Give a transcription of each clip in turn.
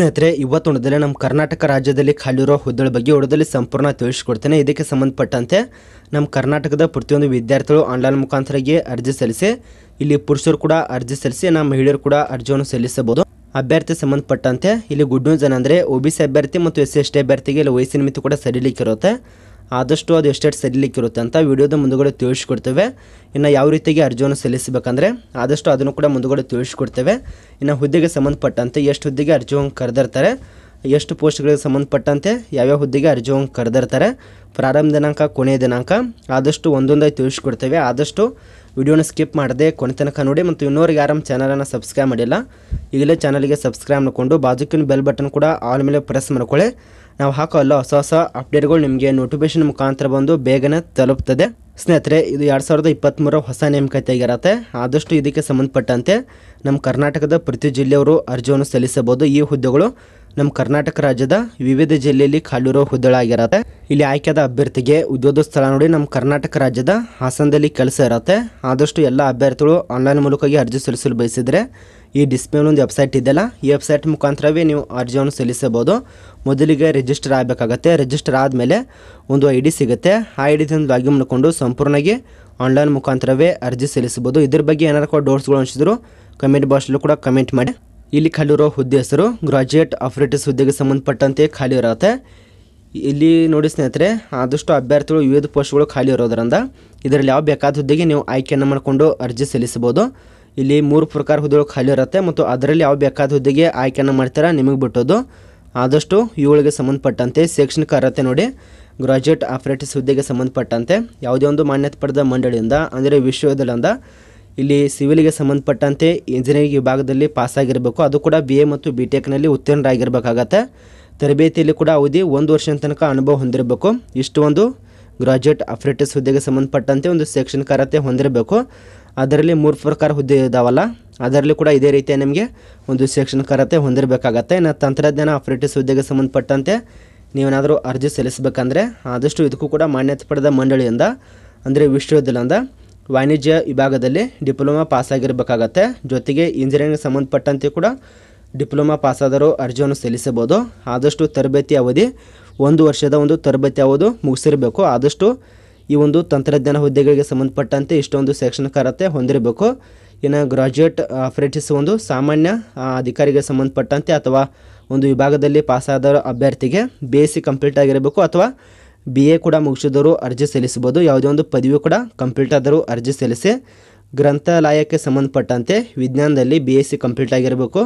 ಸ್ನೇಹಿತರೆ ಇವತ್ತೊಂದದಲ್ಲಿ ನಮ್ಮ ಕರ್ನಾಟಕ ರಾಜ್ಯದಲ್ಲಿ ಖಾಲಿ ಖಾಲಿರೋ ಹುದ್ದೆಗಳ ಬಗ್ಗೆ ಹೊಡೆದಲ್ಲಿ ಸಂಪೂರ್ಣ ತಿಳಿಸ್ಕೊಡ್ತೇನೆ ಇದಕ್ಕೆ ಸಂಬಂಧಪಟ್ಟಂತೆ ನಮ್ಮ ಕರ್ನಾಟಕದ ಪ್ರತಿಯೊಂದು ವಿದ್ಯಾರ್ಥಿಗಳು ಆನ್ಲೈನ್ ಮುಖಾಂತರಗೆ ಅರ್ಜಿ ಸಲ್ಲಿಸಿ ಇಲ್ಲಿ ಪುರುಷರು ಕೂಡ ಅರ್ಜಿ ಸಲ್ಲಿಸಿ ನಮ್ಮ ಮಹಿಳೆಯರು ಕೂಡ ಅರ್ಜಿಯನ್ನು ಸಲ್ಲಿಸಬಹುದು ಅಭ್ಯರ್ಥಿ ಸಂಬಂಧಪಟ್ಟಂತೆ ಇಲ್ಲಿ ಗುಡ್ ನ್ಯೂಸ್ ಏನಂದ್ರೆ ಒ ಅಭ್ಯರ್ಥಿ ಮತ್ತು ಎಸ್ ಸಿ ಎಸ್ ಟಿ ಅಭ್ಯರ್ಥಿಗೆ ಇಲ್ಲಿ ವಯಸ್ಸಿನ ಮಿತಿ ಕೂಡ ಸರಿಲಿಕ್ಕಿರುತ್ತೆ ಆದಷ್ಟು ಅದು ಎಷ್ಟೆಷ್ಟು ಸಲ್ಲಿಕ್ಕಿರುತ್ತೆ ಅಂತ ವಿಡಿಯೋದ ಮುಂದುಗಡೆ ತಿಳಿಸ್ಕೊಡ್ತೇವೆ ಇನ್ನು ಯಾವ ರೀತಿಯಾಗಿ ಅರ್ಜಿಯನ್ನು ಸಲ್ಲಿಸಬೇಕಂದ್ರೆ ಆದಷ್ಟು ಅದನ್ನು ಕೂಡ ಮುಂದುಗಡೆ ತಿಳಿಸ್ಕೊಡ್ತೇವೆ ಇನ್ನು ಹುದ್ದೆಗೆ ಸಂಬಂಧಪಟ್ಟಂತೆ ಎಷ್ಟು ಹುದ್ದೆಗೆ ಅರ್ಜಿಯನ್ನು ಕರೆದಿರ್ತಾರೆ ಎಷ್ಟು ಪೋಸ್ಟ್ಗಳಿಗೆ ಸಂಬಂಧಪಟ್ಟಂತೆ ಯಾವ್ಯಾವ ಹುದ್ದೆಗೆ ಅರ್ಜಿಯನ್ನು ಕರೆದಿರ್ತಾರೆ ಪ್ರಾರಂಭ ದಿನಾಂಕ ಕೊನೆಯ ದಿನಾಂಕ ಆದಷ್ಟು ಒಂದೊಂದಾಗಿ ತಿಳಿಸ್ಕೊಡ್ತೇವೆ ಆದಷ್ಟು ವಿಡಿಯೋನ ಸ್ಕಿಪ್ ಮಾಡದೆ ಕೊನೆ ತನಕ ನೋಡಿ ಮತ್ತು ಇನ್ನೋರಿಗೆ ಯಾರಮ್ಮ ಚಾನಲನ್ನು ಸಬ್ಸ್ಕ್ರೈಬ್ ಮಾಡಿಲ್ಲ ಈಗಲೇ ಚಾನಲಿಗೆ ಸಬ್ಸ್ಕ್ರೈಬ್ ಮಾಡಿಕೊಂಡು ಬಾಜುಕಿನ ಬೆಲ್ ಬಟನ್ ಕೂಡ ಆಲ್ ಮೇಲೆ ಪ್ರೆಸ್ ಮಾಡ್ಕೊಳ್ಳಿ ನಾವು ಹಾಕೋಲ್ಲ ಹೊಸ ಹೊಸ ಅಪ್ಡೇಟ್ಗಳು ನಿಮಗೆ ನೋಟಿಫಿಕೇಶನ್ ಮುಖಾಂತರ ಬಂದು ಬೇಗನೆ ತಲುಪ್ತದೆ ಸ್ನೇಹಿತರೆ ಇದು ಎರಡು ಸಾವಿರದ ಇಪ್ಪತ್ತ್ಮೂರ ಹೊಸ ನೇಮಕತೆಯಾಗಿರತ್ತೆ ಆದಷ್ಟು ಇದಕ್ಕೆ ಸಂಬಂಧಪಟ್ಟಂತೆ ನಮ್ಮ ಕರ್ನಾಟಕದ ಪ್ರತಿ ಜಿಲ್ಲೆಯವರು ಅರ್ಜಿಯನ್ನು ಸಲ್ಲಿಸಬಹುದು ಈ ಹುದ್ದೆಗಳು ನಮ್ಮ ಕರ್ನಾಟಕ ರಾಜ್ಯದ ವಿವಿಧ ಜಿಲ್ಲೆಯಲ್ಲಿ ಖಾಲಿರೋ ಹುದ್ದೆಗಳಾಗಿರತ್ತೆ ಇಲ್ಲಿ ಆಯ್ಕೆಯಾದ ಅಭ್ಯರ್ಥಿಗೆ ಉದ್ಯೋಗ ಸ್ಥಳ ನೋಡಿ ನಮ್ಮ ಕರ್ನಾಟಕ ರಾಜ್ಯದ ಹಾಸನದಲ್ಲಿ ಕೆಲಸ ಇರುತ್ತೆ ಆದಷ್ಟು ಎಲ್ಲ ಅಭ್ಯರ್ಥಿಗಳು ಆನ್ಲೈನ್ ಮೂಲಕವಾಗಿ ಅರ್ಜಿ ಸಲ್ಲಿಸಲು ಬಯಸಿದರೆ ಈ ಡಿಸ್ಪ್ಲೇ ಒಂದು ವೆಬ್ಸೈಟ್ ಇದೆಯಲ್ಲ ಈ ವೆಬ್ಸೈಟ್ ಮುಖಾಂತರವೇ ನೀವು ಅರ್ಜಿಯನ್ನು ಸಲ್ಲಿಸಬಹುದು ಮೊದಲಿಗೆ ರಿಜಿಸ್ಟರ್ ಆಗಬೇಕಾಗತ್ತೆ ರಿಜಿಸ್ಟರ್ ಆದಮೇಲೆ ಒಂದು ಐ ಡಿ ಸಿಗುತ್ತೆ ಆ ಐ ಡಿದಿಂದ ಲಾಗಿನ್ ಮಾಡಿಕೊಂಡು ಸಂಪೂರ್ಣವಾಗಿ ಆನ್ಲೈನ್ ಮುಖಾಂತರವೇ ಅರ್ಜಿ ಸಲ್ಲಿಸಬಹುದು ಇದ್ರ ಬಗ್ಗೆ ಏನಾರ ಕೂಡ ಡೌಟ್ಸ್ಗಳು ಅನಿಸಿದ್ರು ಕಮೆಂಟ್ ಬಾಕ್ಸಲ್ಲೂ ಕೂಡ ಕಮೆಂಟ್ ಮಾಡಿ ಇಲ್ಲಿ ಇರೋ ಹುದ್ದೆ ಹೆಸರು ಗ್ರಾಜುಯೇಟ್ ಆಫ್ರೇಟಿಸ್ ಹುದ್ದೆಗೆ ಸಂಬಂಧಪಟ್ಟಂತೆ ಖಾಲಿ ಇರುತ್ತೆ ಇಲ್ಲಿ ನೋಡಿ ಸ್ನೇಹಿತರೆ ಆದಷ್ಟು ಅಭ್ಯರ್ಥಿಗಳು ವಿವಿಧ ಪೋಸ್ಟ್ಗಳು ಖಾಲಿ ಇರೋದರಿಂದ ಇದರಲ್ಲಿ ಯಾವ ಬೇಕಾದ ಹುದ್ದೆಗೆ ನೀವು ಆಯ್ಕೆಯನ್ನು ಮಾಡಿಕೊಂಡು ಅರ್ಜಿ ಸಲ್ಲಿಸಬಹುದು ಇಲ್ಲಿ ಮೂರು ಪ್ರಕಾರ ಹುದ್ದೆಗಳು ಖಾಲಿ ಇರುತ್ತೆ ಮತ್ತು ಅದರಲ್ಲಿ ಯಾವ ಬೇಕಾದ ಹುದ್ದೆಗೆ ಆಯ್ಕೆಯನ್ನು ಮಾಡ್ತಾರೆ ನಿಮಗೆ ಬಿಟ್ಟೋದು ಆದಷ್ಟು ಇವುಗಳಿಗೆ ಸಂಬಂಧಪಟ್ಟಂತೆ ಶೈಕ್ಷಣಿಕ ಅರ್ಹತೆ ನೋಡಿ ಗ್ರಾಜುಯೇಟ್ ಆಫ್ರೇಟಿಸ್ ಹುದ್ದೆಗೆ ಸಂಬಂಧಪಟ್ಟಂತೆ ಯಾವುದೇ ಒಂದು ಮಾನ್ಯತೆ ಪಡೆದ ಮಂಡಳಿಯಿಂದ ಅಂದರೆ ವಿಶ್ವವಿದ್ಯಾಲಯದಿಂದ ಇಲ್ಲಿ ಸಿವಿಲ್ಗೆ ಸಂಬಂಧಪಟ್ಟಂತೆ ಇಂಜಿನಿಯರಿಂಗ್ ವಿಭಾಗದಲ್ಲಿ ಪಾಸಾಗಿರಬೇಕು ಅದು ಕೂಡ ಬಿ ಎ ಮತ್ತು ಬಿ ಟೆಕ್ನಲ್ಲಿ ಉತ್ತೀರ್ಣರಾಗಿರಬೇಕಾಗತ್ತೆ ತರಬೇತಿಯಲ್ಲಿ ಕೂಡ ಅವಧಿ ಒಂದು ವರ್ಷದ ತನಕ ಅನುಭವ ಹೊಂದಿರಬೇಕು ಇಷ್ಟು ಒಂದು ಗ್ರಾಜುಯೇಟ್ ಆಫ್ರೇಟಿಸ್ ಹುದ್ದೆಗೆ ಸಂಬಂಧಪಟ್ಟಂತೆ ಒಂದು ಶೈಕ್ಷಣಿಕ ಅರ್ಹತೆ ಹೊಂದಿರಬೇಕು ಅದರಲ್ಲಿ ಮೂರು ಪ್ರಕಾರ ಹುದ್ದೆ ಇದಾವಲ್ಲ ಅದರಲ್ಲಿ ಕೂಡ ಇದೇ ರೀತಿಯ ನಿಮಗೆ ಒಂದು ಕರತೆ ಹೊಂದಿರಬೇಕಾಗತ್ತೆ ಇನ್ನು ತಂತ್ರಜ್ಞಾನ ಆಪರೇಟಿವ್ಸ್ ಹುದ್ದೆಗೆ ಸಂಬಂಧಪಟ್ಟಂತೆ ನೀವೇನಾದರೂ ಅರ್ಜಿ ಸಲ್ಲಿಸಬೇಕಂದ್ರೆ ಆದಷ್ಟು ಇದಕ್ಕೂ ಕೂಡ ಮಾನ್ಯತೆ ಪಡೆದ ಮಂಡಳಿಯಿಂದ ಅಂದರೆ ವಿಶ್ವವಿದ್ಯಾಲಯದಿಂದ ವಾಣಿಜ್ಯ ವಿಭಾಗದಲ್ಲಿ ಡಿಪ್ಲೊಮಾ ಪಾಸಾಗಿರಬೇಕಾಗತ್ತೆ ಜೊತೆಗೆ ಇಂಜಿನಿಯರಿಂಗ್ ಸಂಬಂಧಪಟ್ಟಂತೆ ಕೂಡ ಡಿಪ್ಲೊಮಾ ಪಾಸಾದರೂ ಅರ್ಜಿಯನ್ನು ಸಲ್ಲಿಸಬಹುದು ಆದಷ್ಟು ತರಬೇತಿ ಅವಧಿ ಒಂದು ವರ್ಷದ ಒಂದು ತರಬೇತಿ ಅವಧಿ ಮುಗಿಸಿರಬೇಕು ಆದಷ್ಟು ಈ ಒಂದು ತಂತ್ರಜ್ಞಾನ ಹುದ್ದೆಗಳಿಗೆ ಸಂಬಂಧಪಟ್ಟಂತೆ ಇಷ್ಟೊಂದು ಶೈಕ್ಷಣಿಕ ಅರ್ಹತೆ ಹೊಂದಿರಬೇಕು ಇನ್ನು ಗ್ರಾಜ್ಯುಯೇಟ್ ಅಪ್ರೆಂಟಿಸ್ ಒಂದು ಸಾಮಾನ್ಯ ಅಧಿಕಾರಿಗೆ ಸಂಬಂಧಪಟ್ಟಂತೆ ಅಥವಾ ಒಂದು ವಿಭಾಗದಲ್ಲಿ ಪಾಸಾದ ಅಭ್ಯರ್ಥಿಗೆ ಬಿ ಎಸ್ ಸಿ ಕಂಪ್ಲೀಟ್ ಆಗಿರಬೇಕು ಅಥವಾ ಬಿ ಎ ಕೂಡ ಮುಗಿಸಿದವರು ಅರ್ಜಿ ಸಲ್ಲಿಸಬಹುದು ಯಾವುದೇ ಒಂದು ಪದವಿ ಕೂಡ ಕಂಪ್ಲೀಟ್ ಆದರೂ ಅರ್ಜಿ ಸಲ್ಲಿಸಿ ಗ್ರಂಥಾಲಯಕ್ಕೆ ಸಂಬಂಧಪಟ್ಟಂತೆ ವಿಜ್ಞಾನದಲ್ಲಿ ಬಿ ಎಸ್ ಸಿ ಕಂಪ್ಲೀಟ್ ಆಗಿರಬೇಕು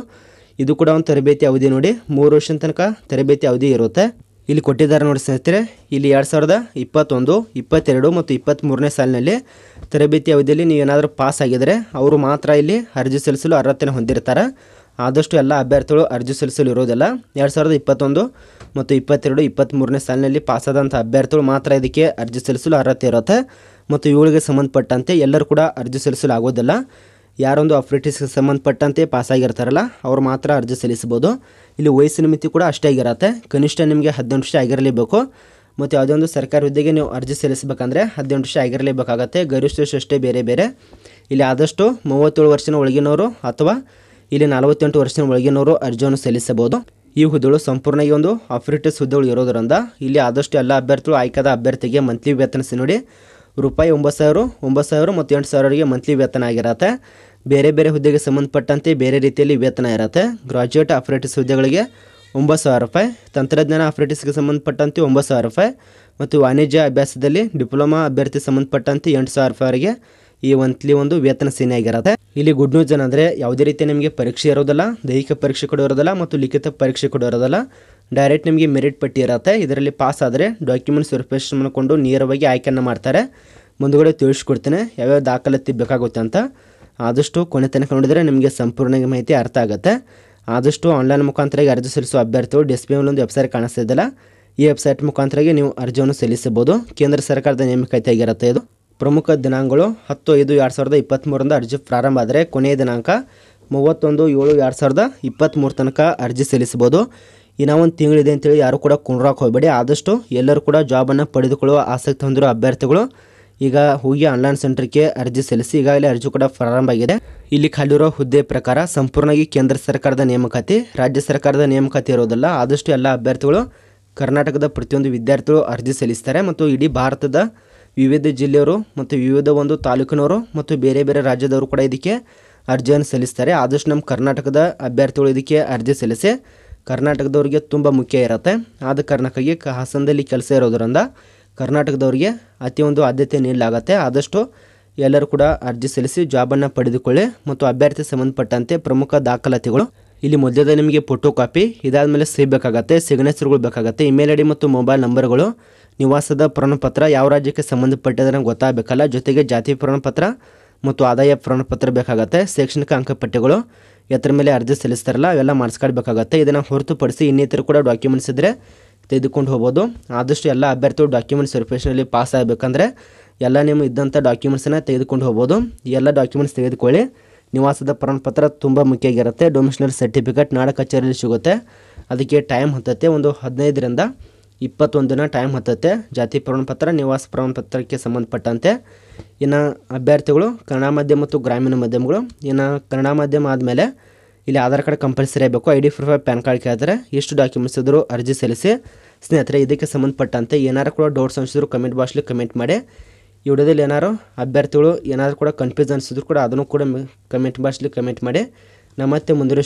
ಇದು ಕೂಡ ಒಂದು ತರಬೇತಿ ಅವಧಿ ನೋಡಿ ಮೂರು ವರ್ಷದ ತನಕ ತರಬೇತಿ ಅವಧಿ ಇರುತ್ತೆ ಇಲ್ಲಿ ಕೊಟ್ಟಿದ್ದಾರೆ ನೋಡಿ ಸ್ನೇಹಿತರೆ ಇಲ್ಲಿ ಎರಡು ಸಾವಿರದ ಇಪ್ಪತ್ತೊಂದು ಇಪ್ಪತ್ತೆರಡು ಮತ್ತು ಇಪ್ಪತ್ತ್ಮೂರನೇ ಸಾಲಿನಲ್ಲಿ ತರಬೇತಿ ಅವಧಿಯಲ್ಲಿ ನೀವು ಏನಾದರೂ ಪಾಸ್ ಆಗಿದರೆ ಅವರು ಮಾತ್ರ ಇಲ್ಲಿ ಅರ್ಜಿ ಸಲ್ಲಿಸಲು ಅರ್ಹತೆಯನ್ನು ಹೊಂದಿರ್ತಾರೆ ಆದಷ್ಟು ಎಲ್ಲ ಅಭ್ಯರ್ಥಿಗಳು ಅರ್ಜಿ ಸಲ್ಲಿಸಲು ಇರೋದಿಲ್ಲ ಎರಡು ಸಾವಿರದ ಇಪ್ಪತ್ತೊಂದು ಮತ್ತು ಇಪ್ಪತ್ತೆರಡು ಇಪ್ಪತ್ತ್ಮೂರನೇ ಸಾಲಿನಲ್ಲಿ ಪಾಸಾದಂಥ ಅಭ್ಯರ್ಥಿಗಳು ಮಾತ್ರ ಇದಕ್ಕೆ ಅರ್ಜಿ ಸಲ್ಲಿಸಲು ಅರ್ಹತೆ ಇರುತ್ತೆ ಮತ್ತು ಇವುಗಳಿಗೆ ಸಂಬಂಧಪಟ್ಟಂತೆ ಎಲ್ಲರೂ ಕೂಡ ಅರ್ಜಿ ಸಲ್ಲಿಸಲು ಆಗೋದಿಲ್ಲ ಯಾರೊಂದು ಅಪ್ರೆಂಟಿಸ್ಗೆ ಸಂಬಂಧಪಟ್ಟಂತೆ ಪಾಸಾಗಿರ್ತಾರಲ್ಲ ಅವ್ರು ಮಾತ್ರ ಅರ್ಜಿ ಸಲ್ಲಿಸ್ಬೋದು ಇಲ್ಲಿ ವಯಸ್ಸಿನ ಮಿತಿ ಕೂಡ ಅಷ್ಟೇ ಆಗಿರತ್ತೆ ಕನಿಷ್ಠ ನಿಮಗೆ ಹದಿನೆಂಟು ವರ್ಷ ಆಗಿರಲೇಬೇಕು ಮತ್ತು ಯಾವುದೇ ಒಂದು ಸರ್ಕಾರಿ ಹುದ್ದೆಗೆ ನೀವು ಅರ್ಜಿ ಸಲ್ಲಿಸಬೇಕಂದ್ರೆ ಹದಿನೆಂಟು ವರ್ಷ ಆಗಿರಲೇಬೇಕಾಗತ್ತೆ ಗರಿಷ್ಠ ಅಷ್ಟೇ ಬೇರೆ ಬೇರೆ ಇಲ್ಲಿ ಆದಷ್ಟು ಮೂವತ್ತೇಳು ವರ್ಷದ ಒಳಗಿನವರು ಅಥವಾ ಇಲ್ಲಿ ನಲವತ್ತೆಂಟು ವರ್ಷದ ಒಳಗಿನವರು ಅರ್ಜಿಯನ್ನು ಸಲ್ಲಿಸಬಹುದು ಈ ಹುದ್ದೆಗಳು ಸಂಪೂರ್ಣ ಒಂದು ಆಫ್ರಿಟಿಸ್ ಹುದ್ದೆಗಳು ಇರೋದರಿಂದ ಇಲ್ಲಿ ಆದಷ್ಟು ಎಲ್ಲ ಅಭ್ಯರ್ಥಿಗಳು ಆಯ್ಕೆದ ಅಭ್ಯರ್ಥಿಗೆ ಮಂತ್ಲಿ ವೇತನ ನೋಡಿ ರೂಪಾಯಿ ಒಂಬತ್ತು ಸಾವಿರ ಒಂಬತ್ತು ಸಾವಿರ ಮತ್ತು ಎಂಟು ಸಾವಿರವರಿಗೆ ಮಂತ್ಲಿ ವೇತನ ಆಗಿರತ್ತೆ ಬೇರೆ ಬೇರೆ ಹುದ್ದೆಗೆ ಸಂಬಂಧಪಟ್ಟಂತೆ ಬೇರೆ ರೀತಿಯಲ್ಲಿ ವೇತನ ಇರುತ್ತೆ ಗ್ರಾಜ್ಯುಯೇಟ್ ಆಫ್ರೇಟಿಸ್ ಹುದ್ದೆಗಳಿಗೆ ಒಂಬತ್ತು ಸಾವಿರ ರೂಪಾಯಿ ತಂತ್ರಜ್ಞಾನ ಆಫ್ರೇಟಿಸ್ಗೆ ಸಂಬಂಧಪಟ್ಟಂತೆ ಒಂಬತ್ತು ಸಾವಿರ ರೂಪಾಯಿ ಮತ್ತು ವಾಣಿಜ್ಯ ಅಭ್ಯಾಸದಲ್ಲಿ ಡಿಪ್ಲೊಮಾ ಅಭ್ಯರ್ಥಿ ಸಂಬಂಧಪಟ್ಟಂತೆ ಎಂಟು ಸಾವಿರ ರೂಪಾಯಿವರೆಗೆ ಈ ಮಂತ್ಲಿ ಒಂದು ವೇತನ ಆಗಿರತ್ತೆ ಇಲ್ಲಿ ಗುಡ್ ನ್ಯೂಸ್ ಏನಂದರೆ ಯಾವುದೇ ರೀತಿ ನಿಮಗೆ ಪರೀಕ್ಷೆ ಇರೋದಿಲ್ಲ ದೈಹಿಕ ಪರೀಕ್ಷೆ ಇರೋದಿಲ್ಲ ಮತ್ತು ಲಿಖಿತ ಪರೀಕ್ಷೆ ಇರೋದಲ್ಲ ಡೈರೆಕ್ಟ್ ನಿಮಗೆ ಮೆರಿಟ್ ಪಟ್ಟಿ ಇರುತ್ತೆ ಇದರಲ್ಲಿ ಪಾಸ್ ಆದರೆ ಡಾಕ್ಯುಮೆಂಟ್ಸ್ ರಿಫ್ರೆಶ್ ಮಾಡಿಕೊಂಡು ನೇರವಾಗಿ ಆಯ್ಕೆಯನ್ನು ಮಾಡ್ತಾರೆ ಮುಂದುಗಡೆ ತಿಳಿಸ್ಕೊಡ್ತೇನೆ ಯಾವ್ಯಾವ ದಾಖಲಾತಿ ಬೇಕಾಗುತ್ತೆ ಅಂತ ಆದಷ್ಟು ಕೊನೆ ತನಕ ನೋಡಿದರೆ ನಿಮಗೆ ಸಂಪೂರ್ಣ ಮಾಹಿತಿ ಅರ್ಥ ಆಗುತ್ತೆ ಆದಷ್ಟು ಆನ್ಲೈನ್ ಮುಖಾಂತರವಾಗಿ ಅರ್ಜಿ ಸಲ್ಲಿಸುವ ಅಭ್ಯರ್ಥಿಗಳು ಡಿಸ್ ಪಿ ಒಂದು ವೆಬ್ಸೈಟ್ ಕಾಣಿಸ್ತಿದ್ದಲ್ಲ ಈ ವೆಬ್ಸೈಟ್ ಮುಖಾಂತರವಾಗಿ ನೀವು ಅರ್ಜಿಯನ್ನು ಸಲ್ಲಿಸಬಹುದು ಕೇಂದ್ರ ಸರ್ಕಾರದ ನೇಮಕಾತಿಯಾಗಿರುತ್ತೆ ಇದು ಪ್ರಮುಖ ದಿನಾಂಕಗಳು ಹತ್ತು ಐದು ಎರಡು ಸಾವಿರದ ಇಪ್ಪತ್ತ್ಮೂರರಿಂದ ಅರ್ಜಿ ಪ್ರಾರಂಭ ಆದರೆ ಕೊನೆಯ ದಿನಾಂಕ ಮೂವತ್ತೊಂದು ಏಳು ಎರಡು ಸಾವಿರದ ಇಪ್ಪತ್ತ್ಮೂರು ತನಕ ಅರ್ಜಿ ಸಲ್ಲಿಸಬಹುದು ಇನ್ನೂ ಒಂದು ತಿಂಗಳಿದೆ ಅಂತೇಳಿ ಯಾರು ಕೂಡ ಕುಣ್ರಾಕ್ ಹೋಗಬೇಡಿ ಆದಷ್ಟು ಎಲ್ಲರೂ ಕೂಡ ಜಾಬನ್ನು ಪಡೆದುಕೊಳ್ಳುವ ಆಸಕ್ತಿ ಹೊಂದಿರುವ ಅಭ್ಯರ್ಥಿಗಳು ಈಗ ಹೋಗಿ ಆನ್ಲೈನ್ ಸೆಂಟರ್ಗೆ ಅರ್ಜಿ ಸಲ್ಲಿಸಿ ಈಗಾಗಲೇ ಅರ್ಜಿ ಕೂಡ ಪ್ರಾರಂಭ ಆಗಿದೆ ಇಲ್ಲಿ ಖಾಲಿರೋ ಹುದ್ದೆ ಪ್ರಕಾರ ಸಂಪೂರ್ಣವಾಗಿ ಕೇಂದ್ರ ಸರ್ಕಾರದ ನೇಮಕಾತಿ ರಾಜ್ಯ ಸರ್ಕಾರದ ನೇಮಕಾತಿ ಇರೋದಲ್ಲ ಆದಷ್ಟು ಎಲ್ಲ ಅಭ್ಯರ್ಥಿಗಳು ಕರ್ನಾಟಕದ ಪ್ರತಿಯೊಂದು ವಿದ್ಯಾರ್ಥಿಗಳು ಅರ್ಜಿ ಸಲ್ಲಿಸ್ತಾರೆ ಮತ್ತು ಇಡೀ ಭಾರತದ ವಿವಿಧ ಜಿಲ್ಲೆಯವರು ಮತ್ತು ವಿವಿಧ ಒಂದು ತಾಲೂಕಿನವರು ಮತ್ತು ಬೇರೆ ಬೇರೆ ರಾಜ್ಯದವರು ಕೂಡ ಇದಕ್ಕೆ ಅರ್ಜಿಯನ್ನು ಸಲ್ಲಿಸ್ತಾರೆ ಆದಷ್ಟು ನಮ್ಮ ಕರ್ನಾಟಕದ ಅಭ್ಯರ್ಥಿಗಳು ಇದಕ್ಕೆ ಅರ್ಜಿ ಸಲ್ಲಿಸಿ ಕರ್ನಾಟಕದವ್ರಿಗೆ ತುಂಬ ಮುಖ್ಯ ಇರುತ್ತೆ ಆದ ಕಾರಣಕ್ಕಾಗಿ ಹಾಸನದಲ್ಲಿ ಕೆಲಸ ಇರೋದರಿಂದ ಕರ್ನಾಟಕದವ್ರಿಗೆ ಅತಿ ಒಂದು ಆದ್ಯತೆ ನೀಡಲಾಗತ್ತೆ ಆದಷ್ಟು ಎಲ್ಲರೂ ಕೂಡ ಅರ್ಜಿ ಸಲ್ಲಿಸಿ ಜಾಬನ್ನು ಪಡೆದುಕೊಳ್ಳಿ ಮತ್ತು ಅಭ್ಯರ್ಥಿ ಸಂಬಂಧಪಟ್ಟಂತೆ ಪ್ರಮುಖ ದಾಖಲಾತಿಗಳು ಇಲ್ಲಿ ಮಧ್ಯದ ನಿಮಗೆ ಫೋಟೋ ಕಾಪಿ ಇದಾದ ಮೇಲೆ ಸಿಗಬೇಕಾಗತ್ತೆ ಸಿಗ್ನೇಚರ್ಗಳು ಬೇಕಾಗತ್ತೆ ಇಮೇಲ್ ಐ ಡಿ ಮತ್ತು ಮೊಬೈಲ್ ನಂಬರ್ಗಳು ನಿವಾಸದ ಪ್ರಮಾಣಪತ್ರ ಯಾವ ರಾಜ್ಯಕ್ಕೆ ಸಂಬಂಧಪಟ್ಟಿದ್ರೆ ಗೊತ್ತಾಗಬೇಕಲ್ಲ ಜೊತೆಗೆ ಜಾತಿ ಪ್ರಮಾಣಪತ್ರ ಮತ್ತು ಆದಾಯ ಪ್ರಮಾಣಪತ್ರ ಬೇಕಾಗುತ್ತೆ ಶೈಕ್ಷಣಿಕ ಅಂಕಪಟ್ಟಿಗಳು ಎತ್ತರ ಮೇಲೆ ಅರ್ಜಿ ಸಲ್ಲಿಸ್ತಾರಲ್ಲ ಅವೆಲ್ಲ ಮಾಡಿಸ್ಕೊಳ್ಬೇಕಾಗತ್ತೆ ಇದನ್ನು ಹೊರತುಪಡಿಸಿ ಇನ್ನಿತರ ಕೂಡ ಡಾಕ್ಯುಮೆಂಟ್ಸ್ ಇದ್ದರೆ ತೆಗೆದುಕೊಂಡು ಹೋಗ್ಬೋದು ಆದಷ್ಟು ಎಲ್ಲ ಅಭ್ಯರ್ಥಿಗಳು ಡಾಕ್ಯುಮೆಂಟ್ಸ್ ವೆರಿಫಿಕೇಷನಲ್ಲಿ ಪಾಸ್ ಆಗಬೇಕಂದ್ರೆ ಎಲ್ಲ ನಿಮ್ಮ ಇದ್ದಂಥ ಡಾಕ್ಯುಮೆಂಟ್ಸನ್ನು ತೆಗೆದುಕೊಂಡು ಹೋಗ್ಬೋದು ಎಲ್ಲ ಡಾಕ್ಯುಮೆಂಟ್ಸ್ ತೆಗೆದುಕೊಳ್ಳಿ ನಿವಾಸದ ಪ್ರಮಾಣಪತ್ರ ತುಂಬ ಮುಖ್ಯ ಆಗಿರುತ್ತೆ ಡೊಮಿಷನರಿ ಸರ್ಟಿಫಿಕೇಟ್ ನಾಡ ಕಚೇರಿಯಲ್ಲಿ ಸಿಗುತ್ತೆ ಅದಕ್ಕೆ ಟೈಮ್ ಹೊತ್ತೈತೆ ಒಂದು ಹದಿನೈದರಿಂದ ಇಪ್ಪತ್ತೊಂದು ದಿನ ಟೈಮ್ ಹತ್ತತ್ತೆ ಜಾತಿ ಪ್ರಮಾಣಪತ್ರ ನಿವಾಸ ಪ್ರಮಾಣಪತ್ರಕ್ಕೆ ಸಂಬಂಧಪಟ್ಟಂತೆ ಇನ್ನು ಅಭ್ಯರ್ಥಿಗಳು ಕನ್ನಡ ಮಾಧ್ಯಮ ಮತ್ತು ಗ್ರಾಮೀಣ ಮಾಧ್ಯಮಗಳು ಇನ್ನು ಕನ್ನಡ ಮಾಧ್ಯಮ ಆದಮೇಲೆ ಇಲ್ಲಿ ಆಧಾರ್ ಕಾರ್ಡ್ ಕಂಪಲ್ಸರಿ ಆಗಬೇಕು I D proof pan card ಕೇಳ್ತಾರೆ ಎಷ್ಟು ಡಾಕ್ಯುಮೆಂಟ್ಸ್ ಇದ್ದರೂ ಅರ್ಜಿ ಸಲ್ಲಿಸಿ ಸ್ನೇಹಿತರೆ ಇದಕ್ಕೆ ಸಂಬಂಧಪಟ್ಟಂತೆ ಏನಾರು ಕೂಡ ಡೌಟ್ಸ್ ಅನಿಸಿದ್ರು ಕಮೆಂಟ್ ಬಾಕ್ಸಲ್ಲಿ ಕಮೆಂಟ್ ಮಾಡಿ ಈ ವಿಡಿಯೋದಲ್ಲಿ ಏನಾರು ಅಭ್ಯರ್ಥಿಗಳು ಏನಾದರೂ ಕೂಡ ಕನ್ಫ್ಯೂಸ್ ಅನಿಸಿದ್ರು ಕೂಡ ಅದನ್ನು ಕೂಡ ಕಮೆಂಟ್ ಬಾಕ್ಸಲ್ಲಿ ಕಮೆಂಟ್ ಮಾಡಿ ನಮ್ಮ ಮತ್ತೆ ಮುಂದಿರೋ